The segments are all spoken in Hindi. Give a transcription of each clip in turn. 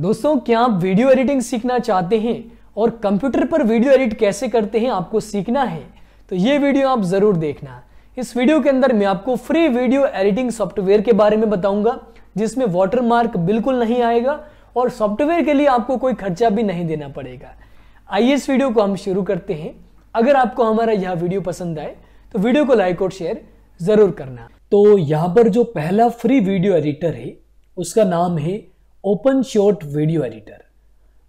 दोस्तों क्या आप वीडियो एडिटिंग सीखना चाहते हैं और कंप्यूटर पर वीडियो एडिट कैसे करते हैं आपको सीखना है तो ये वीडियो आप जरूर देखना इस वीडियो के अंदर मैं आपको फ्री वीडियो एडिटिंग सॉफ्टवेयर के बारे में बताऊंगा जिसमें वाटरमार्क बिल्कुल नहीं आएगा और सॉफ्टवेयर के लिए आपको कोई खर्चा भी नहीं देना पड़ेगा आइए इस वीडियो को हम शुरू करते हैं अगर आपको हमारा यह वीडियो पसंद आए तो वीडियो को लाइक और शेयर जरूर करना तो यहाँ पर जो पहला फ्री वीडियो एडिटर है उसका नाम है ओपन शॉट वीडियो एडिटर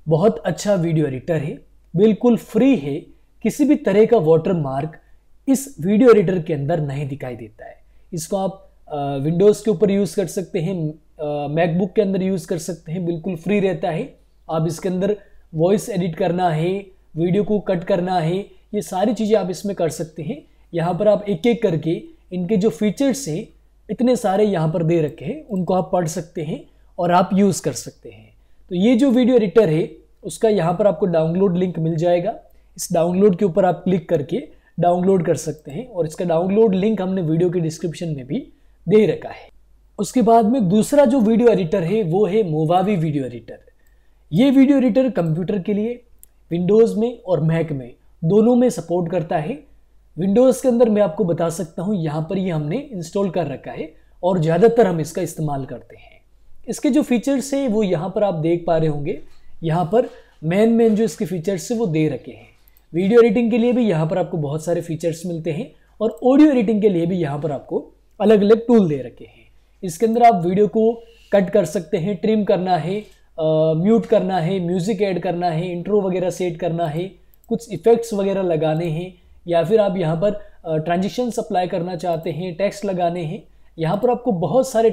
बहुत अच्छा वीडियो एडिटर है बिल्कुल फ्री है किसी भी तरह का वाटर मार्क इस वीडियो एडिटर के अंदर नहीं दिखाई देता है इसको आप विंडोज़ के ऊपर यूज़ कर सकते हैं मैकबुक के अंदर यूज़ कर सकते हैं बिल्कुल फ्री रहता है आप इसके अंदर वॉइस एडिट करना है वीडियो को कट करना है ये सारी चीज़ें आप इसमें कर सकते हैं यहाँ पर आप एक एक करके इनके जो फीचर्स हैं इतने सारे यहाँ पर दे रखे हैं उनको आप पढ़ सकते हैं और आप यूज़ कर सकते हैं तो ये जो वीडियो एडिटर है उसका यहाँ पर आपको डाउनलोड लिंक मिल जाएगा इस डाउनलोड के ऊपर आप क्लिक करके डाउनलोड कर सकते हैं और इसका डाउनलोड लिंक हमने वीडियो के डिस्क्रिप्शन में भी दे रखा है उसके बाद में दूसरा जो वीडियो एडिटर है वो है मोवावी वीडियो एडिटर ये वीडियो एडिटर कंप्यूटर के लिए विंडोज़ में और मैक में दोनों में सपोर्ट करता है विंडोज़ के अंदर मैं आपको बता सकता हूँ यहाँ पर ये यह हमने इंस्टॉल कर रखा है और ज़्यादातर हम इसका इस्तेमाल करते हैं इसके जो फीचर्स हैं वो यहाँ पर आप देख पा रहे होंगे यहाँ पर मेन मेन जो इसके फीचर्स हैं वो दे रखे हैं वीडियो एडिटिंग के लिए भी यहाँ पर आपको बहुत सारे फीचर्स मिलते हैं और ऑडियो एडिटिंग के लिए भी यहाँ पर आपको अलग अलग टूल दे रखे हैं इसके अंदर आप वीडियो को कट कर सकते हैं ट्रिम करना है म्यूट करना है म्यूज़िक ऐड करना है इंट्रो वगैरह सेट करना है कुछ इफ़ेक्ट्स वगैरह लगाने हैं या फिर आप यहाँ पर ट्रांजिशंस अप्लाई करना चाहते हैं टेक्स्ट लगाने हैं यहाँ पर आपको बहुत सारे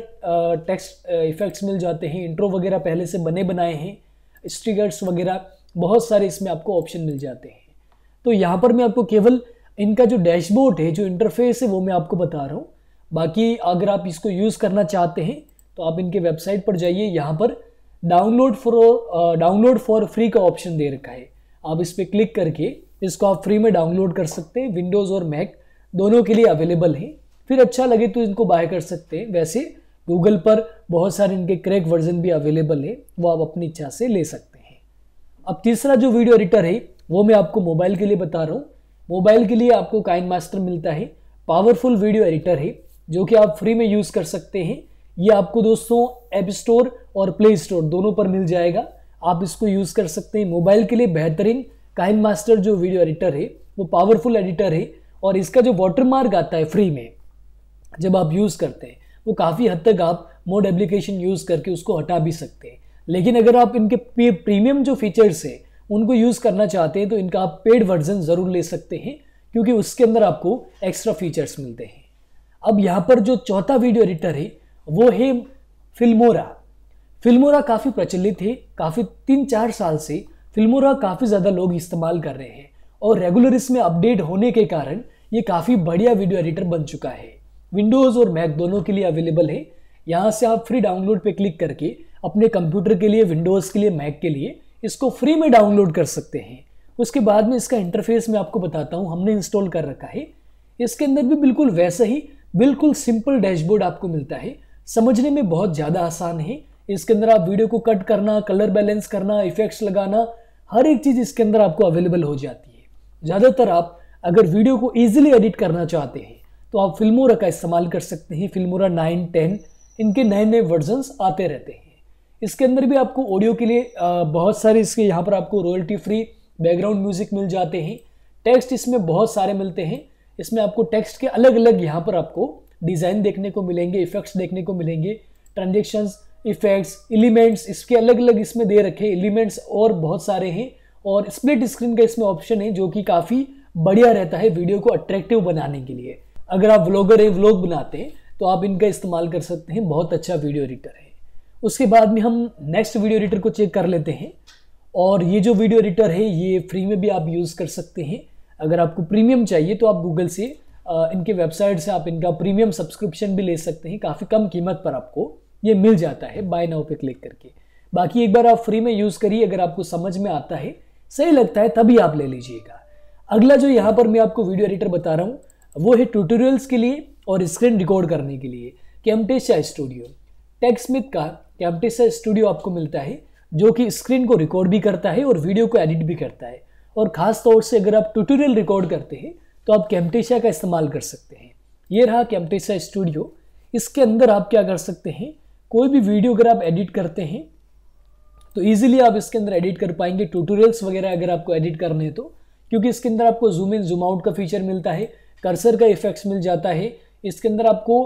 टेक्स्ट इफेक्ट्स मिल जाते हैं इंट्रो वगैरह पहले से बने बनाए हैं स्ट्रिगर्स वगैरह बहुत सारे इसमें आपको ऑप्शन मिल जाते हैं तो यहाँ पर मैं आपको केवल इनका जो डैशबोर्ड है जो इंटरफेस है वो मैं आपको बता रहा हूँ बाकी अगर आप इसको यूज़ करना चाहते हैं तो आप इनके वेबसाइट पर जाइए यहाँ पर download for download for free का ऑप्शन दे रखा है आप इस पर क्लिक करके इसको आप फ्री में डाउनलोड कर सकते हैं विंडोज़ और मैक दोनों के लिए अवेलेबल है फिर अच्छा लगे तो इनको बाय कर सकते हैं वैसे गूगल पर बहुत सारे इनके क्रैक वर्जन भी अवेलेबल है वो आप अपनी इच्छा से ले सकते हैं अब तीसरा जो वीडियो एडिटर है वो मैं आपको मोबाइल के लिए बता रहा हूँ मोबाइल के लिए आपको काइन मास्टर मिलता है पावरफुल वीडियो एडिटर है जो कि आप फ्री में यूज़ कर सकते हैं ये आपको दोस्तों ऐप स्टोर और प्ले स्टोर दोनों पर मिल जाएगा आप इसको यूज़ कर सकते हैं मोबाइल के लिए बेहतरीन काइन मास्टर जो वीडियो एडिटर है वो पावरफुल एडिटर है और इसका जो वाटरमार्क आता है फ्री में जब आप यूज़ करते हैं वो काफ़ी हद तक आप मोड एप्लीकेशन यूज़ करके उसको हटा भी सकते हैं लेकिन अगर आप इनके प्रीमियम जो फीचर्स है उनको यूज़ करना चाहते हैं तो इनका आप पेड वर्जन ज़रूर ले सकते हैं क्योंकि उसके अंदर आपको एक्स्ट्रा फीचर्स मिलते हैं अब यहाँ पर जो चौथा वीडियो एडिटर है वो है फिल्मोरा फिल्मोरा काफ़ी प्रचलित है काफ़ी तीन चार साल से फिल्मोरा काफ़ी ज़्यादा लोग इस्तेमाल कर रहे हैं और रेगुलर इसमें अपडेट होने के कारण ये काफ़ी बढ़िया वीडियो एडिटर बन चुका है विंडोज़ और मैक दोनों के लिए अवेलेबल है यहाँ से आप फ्री डाउनलोड पे क्लिक करके अपने कंप्यूटर के लिए विंडोज़ के लिए मैक के लिए इसको फ्री में डाउनलोड कर सकते हैं उसके बाद में इसका इंटरफेस मैं आपको बताता हूँ हमने इंस्टॉल कर रखा है इसके अंदर भी बिल्कुल वैसा ही बिल्कुल सिंपल डैशबोर्ड आपको मिलता है समझने में बहुत ज़्यादा आसान है इसके अंदर आप वीडियो को कट करना कलर बैलेंस करना इफेक्ट्स लगाना हर एक चीज़ इसके अंदर आपको अवेलेबल हो जाती है ज़्यादातर आप अगर वीडियो को ईजिली एडिट करना चाहते हैं तो आप फिल्मोरा का इस्तेमाल कर सकते हैं फिल्मोरा नाइन टेन इनके नए नए वर्जन्स आते रहते हैं इसके अंदर भी आपको ऑडियो के लिए बहुत सारे इसके यहाँ पर आपको रॉयल्टी फ्री बैकग्राउंड म्यूजिक मिल जाते हैं टेक्स्ट इसमें बहुत सारे मिलते हैं इसमें आपको टेक्स्ट के अलग अलग यहाँ पर आपको डिज़ाइन देखने को मिलेंगे इफेक्ट्स देखने को मिलेंगे ट्रांजेक्शन्स इफेक्ट्स एलिमेंट्स इसके अलग अलग इसमें दे रखे एलिमेंट्स और बहुत सारे हैं और स्प्लिट स्क्रीन का इसमें ऑप्शन है जो कि काफ़ी बढ़िया रहता है वीडियो को अट्रैक्टिव बनाने के लिए अगर आप व्लॉगर हैं व्लॉग बनाते हैं तो आप इनका इस्तेमाल कर सकते हैं बहुत अच्छा वीडियो एडिटर है उसके बाद में हम नेक्स्ट वीडियो एडिटर को चेक कर लेते हैं और ये जो वीडियो एडिटर है ये फ्री में भी आप यूज़ कर सकते हैं अगर आपको प्रीमियम चाहिए तो आप गूगल से इनके वेबसाइट से आप इनका प्रीमियम सब्सक्रिप्शन भी ले सकते हैं काफ़ी कम कीमत पर आपको ये मिल जाता है बाय नाउ पे क्लिक करके बाकी एक बार आप फ्री में यूज़ करिए अगर आपको समझ में आता है सही लगता है तभी आप ले लीजिएगा अगला जो यहाँ पर मैं आपको वीडियो एडिटर बता रहा हूँ वो है ट्यूटोरियल्स के लिए और स्क्रीन रिकॉर्ड करने के लिए कैम्टेशा स्टूडियो टेक्समिथ का कैम्पटेशा स्टूडियो आपको मिलता है जो कि स्क्रीन को रिकॉर्ड भी करता है और वीडियो को एडिट भी करता है और ख़ास तौर से अगर आप ट्यूटोरियल रिकॉर्ड करते हैं तो आप कैमटेशा का इस्तेमाल कर सकते हैं ये रहा कैमटेशा स्टूडियो इसके अंदर आप क्या कर सकते हैं कोई भी वीडियो अगर आप एडिट करते हैं तो ईजिली आप इसके अंदर एडिट कर पाएंगे ट्यूटोरियल्स वगैरह अगर आपको एडिट करने हैं तो क्योंकि इसके अंदर आपको जूम इन जूम आउट का फीचर मिलता है कर्सर का इफेक्ट्स मिल जाता है इसके अंदर आपको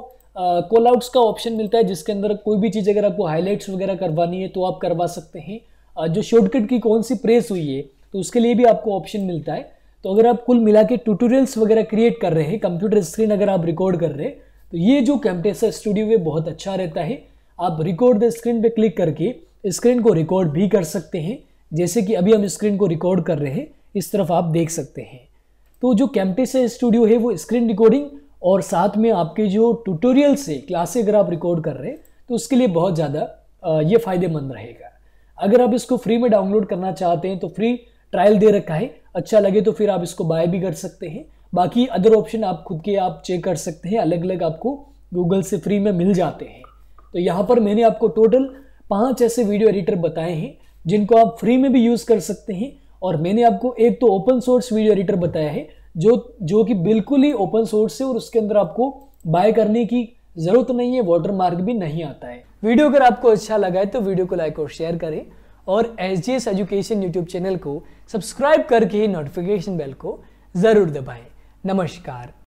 कॉल आउट्स का ऑप्शन मिलता है जिसके अंदर कोई भी चीज़ अगर आपको हाईलाइट्स वगैरह करवानी है तो आप करवा सकते हैं uh, जो शॉर्टकट की कौन सी प्रेस हुई है तो उसके लिए भी आपको ऑप्शन मिलता है तो अगर आप कुल मिला के ट्यूटोरियल्स वगैरह क्रिएट कर रहे हैं कंप्यूटर स्क्रीन अगर आप रिकॉर्ड कर रहे हैं तो ये जो कैम्टेसर स्टूडियो है बहुत अच्छा रहता है आप रिकॉर्ड द स्क्रीन पे क्लिक करके स्क्रीन को रिकॉर्ड भी कर सकते हैं जैसे कि अभी हम स्क्रीन को रिकॉर्ड कर रहे हैं इस तरफ आप देख सकते हैं तो जो कैम्पटिस स्टूडियो है वो स्क्रीन रिकॉर्डिंग और साथ में आपके जो ट्यूटोरियल से क्लासे अगर आप रिकॉर्ड कर रहे हैं तो उसके लिए बहुत ज़्यादा ये फ़ायदेमंद रहेगा अगर आप इसको फ्री में डाउनलोड करना चाहते हैं तो फ्री ट्रायल दे रखा है अच्छा लगे तो फिर आप इसको बाय भी कर सकते हैं बाकी अदर ऑप्शन आप खुद के आप चेक कर सकते हैं अलग अलग आपको गूगल से फ्री में मिल जाते हैं तो यहाँ पर मैंने आपको टोटल पाँच ऐसे वीडियो एडिटर बताए हैं जिनको आप फ्री में भी यूज़ कर सकते हैं और मैंने आपको एक तो ओपन सोर्स वीडियो एडिटर बताया है जो जो कि बिल्कुल ही ओपन सोर्स है और उसके अंदर आपको बाय करने की ज़रूरत नहीं है वाटर मार्क भी नहीं आता है वीडियो अगर आपको अच्छा लगा है तो वीडियो को लाइक और शेयर करें और S G S education YouTube channel को सब्सक्राइब करके ही नोटिफिकेशन बेल को ज़रूर दबाएं नमस्कार